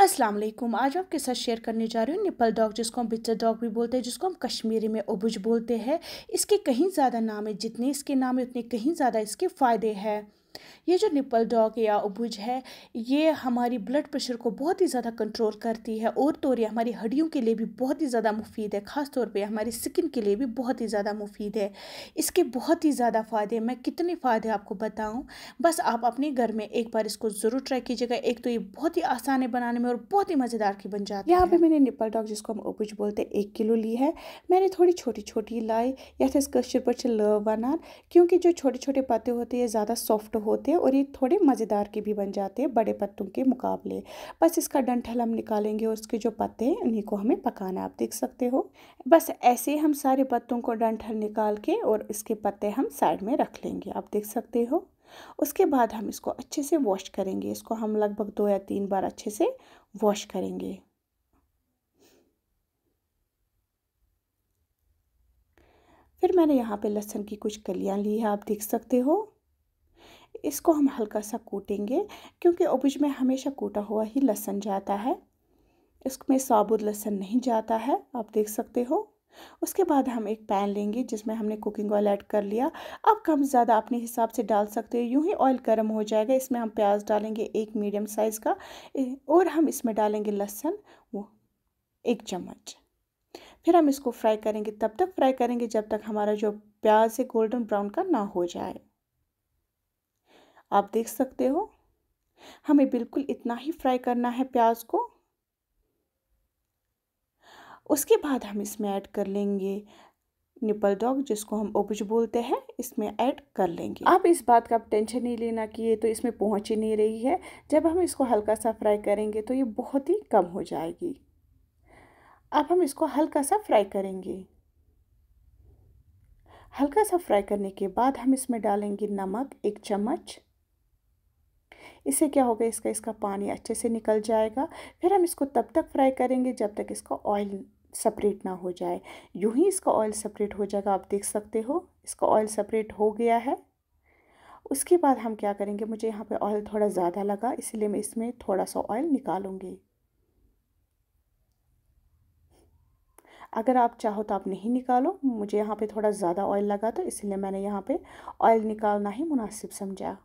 अस्सलाम वालेकुम आज आपके साथ शेयर करने जा रही हूँ निपल डॉग जिसको हम बिच्चर डॉग भी बोलते हैं जिसको हम कश्मीरी में ओबुज बोलते हैं इसके कहीं ज़्यादा नाम है जितने इसके नाम है उतने कहीं ज़्यादा इसके फ़ायदे हैं ये जो निपल डॉग या उबुज है ये हमारी ब्लड प्रेशर को बहुत ही ज़्यादा कंट्रोल करती है और तो ये हमारी हड्डियों के लिए भी बहुत ही ज़्यादा मुफीद है ख़ास तौर पे हमारी स्किन के लिए भी बहुत ही ज़्यादा मुफीद है इसके बहुत ही ज़्यादा फ़ायदे मैं कितने फ़ायदे आपको बताऊँ बस आप अपने घर में एक बार इसको ज़रूर ट्राई कीजिएगा एक तो ये बहुत ही आसान है बनाने में और बहुत ही मज़ेदार की बन जाती है यहाँ पर मैंने निपल डॉग जिसको हम उबुज बोलते हैं एक किलो ली है मैंने थोड़ी छोटी छोटी लाई या फिर कश्यर पर लव बना क्योंकि जो छोटे छोटे पत्ते होते हैं ज़्यादा सॉफ्ट होते हैं और ये थोड़े मज़ेदार के भी बन जाते हैं बड़े पत्तों के मुकाबले बस इसका डंठल हम निकालेंगे और उसके जो पत्ते हैं उन्हीं को हमें पकाना आप देख सकते हो बस ऐसे हम सारे पत्तों को डंठल निकाल के और इसके पत्ते हम साइड में रख लेंगे आप देख सकते हो उसके बाद हम इसको अच्छे से वॉश करेंगे इसको हम लगभग दो या तीन बार अच्छे से वॉश करेंगे फिर मैंने यहाँ पे लहसुन की कुछ कलियाँ ली है आप देख सकते हो इसको हम हल्का सा कूटेंगे क्योंकि उबज में हमेशा कूटा हुआ ही लहसन जाता है इसमें साबुत लहसन नहीं जाता है आप देख सकते हो उसके बाद हम एक पैन लेंगे जिसमें हमने कुकिंग ऑयल ऐड कर लिया अब कम ज़्यादा अपने हिसाब से डाल सकते हो यूँ ही ऑयल गर्म हो जाएगा इसमें हम प्याज डालेंगे एक मीडियम साइज़ का और हम इसमें डालेंगे लहसन वो एक चम्मच फिर हम इसको फ्राई करेंगे तब तक फ्राई करेंगे जब तक हमारा जो प्याज है गोल्डन ब्राउन का ना हो जाए आप देख सकते हो हमें बिल्कुल इतना ही फ्राई करना है प्याज को उसके बाद हम इसमें ऐड कर लेंगे निपल डॉग जिसको हम ओबज बोलते हैं इसमें ऐड कर लेंगे आप इस बात का टेंशन नहीं लेना कि ये तो इसमें पहुंच ही नहीं रही है जब हम इसको हल्का सा फ्राई करेंगे तो ये बहुत ही कम हो जाएगी अब हम इसको हल्का सा फ्राई करेंगे हल्का सा फ्राई करने के बाद हम इसमें डालेंगे नमक एक चम्मच इससे क्या होगा इसका इसका पानी अच्छे से निकल जाएगा फिर हम इसको तब तक फ्राई करेंगे जब तक इसका ऑयल सेपरेट ना हो जाए यूँ ही इसका ऑयल सेपरेट हो जाएगा आप देख सकते हो इसका ऑयल सेपरेट हो गया है उसके बाद हम क्या करेंगे मुझे यहाँ पे ऑयल थोड़ा ज़्यादा लगा इसलिए मैं इसमें थोड़ा सा ऑयल निकालूँगी अगर आप चाहो तो आप नहीं निकालो मुझे यहाँ पे थोड़ा ज़्यादा ऑयल लगा तो इसलिए मैंने यहाँ पे ऑयल निकालना ही मुनासिब समझा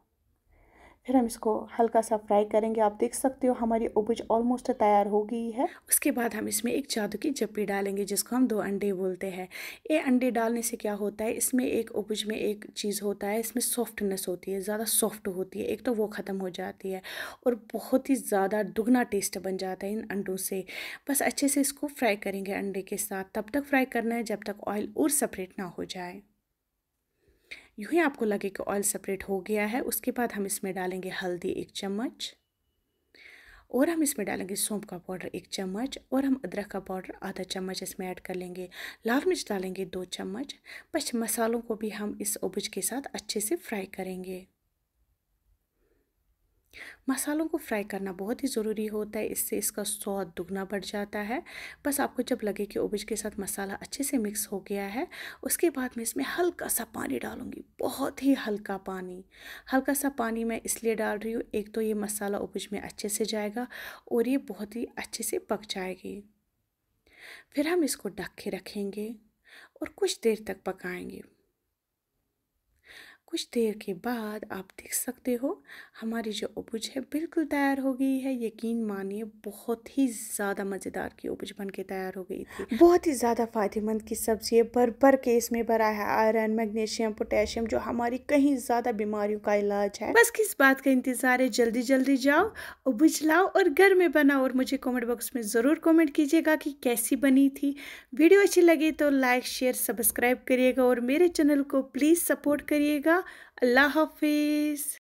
फिर हम इसको हल्का सा फ्राई करेंगे आप देख सकते हो हमारी उपज ऑलमोस्ट तैयार हो गई है उसके बाद हम इसमें एक जादू की जप्पी डालेंगे जिसको हम दो अंडे बोलते हैं ये अंडे डालने से क्या होता है इसमें एक उपज में एक चीज़ होता है इसमें सॉफ्टनेस होती है ज़्यादा सॉफ्ट होती है एक तो वो ख़त्म हो जाती है और बहुत ही ज़्यादा दुगना टेस्ट बन जाता है इन अंडों से बस अच्छे से इसको फ्राई करेंगे अंडे के साथ तब तक फ्राई करना है जब तक ऑयल और सेपरेट ना हो जाए यूँ ही आपको लगे कि ऑयल सेपरेट हो गया है उसके बाद हम इसमें डालेंगे हल्दी एक चम्मच और हम इसमें डालेंगे सौंप का पाउडर एक चम्मच और हम अदरक का पाउडर आधा चम्मच इसमें ऐड कर लेंगे लाल मिर्च डालेंगे दो चम्मच बस मसालों को भी हम इस ओबज के साथ अच्छे से फ्राई करेंगे मसालों को फ्राई करना बहुत ही ज़रूरी होता है इससे इसका स्वाद दुगना बढ़ जाता है बस आपको जब लगे कि ओबिज के साथ मसाला अच्छे से मिक्स हो गया है उसके बाद मैं इसमें हल्का सा पानी डालूँगी बहुत ही हल्का पानी हल्का सा पानी मैं इसलिए डाल रही हूँ एक तो ये मसाला ओबिज में अच्छे से जाएगा और ये बहुत ही अच्छे से पक जाएगी फिर हम इसको ढक के रखेंगे और कुछ देर तक पकाएंगे कुछ देर के बाद आप देख सकते हो हमारी जो उपज है बिल्कुल तैयार हो गई है यकीन मानिए बहुत ही ज़्यादा मज़ेदार की उपज बन के तैयार हो गई थी बहुत ही ज़्यादा फ़ायदेमंद की सब्ज़ी है भर भर के इसमें भरा है आयरन मैग्नीशियम पोटेशियम जो हमारी कहीं ज़्यादा बीमारियों का इलाज है बस किस बात का इंतज़ार है जल्दी जल्दी जाओ उपज लाओ और घर में बनाओ और मुझे कॉमेंट बॉक्स में ज़रूर कॉमेंट कीजिएगा कि कैसी बनी थी वीडियो अच्छी लगी तो लाइक शेयर सब्सक्राइब करिएगा और मेरे चैनल को प्लीज़ सपोर्ट करिएगा अल्लाह हाफिज़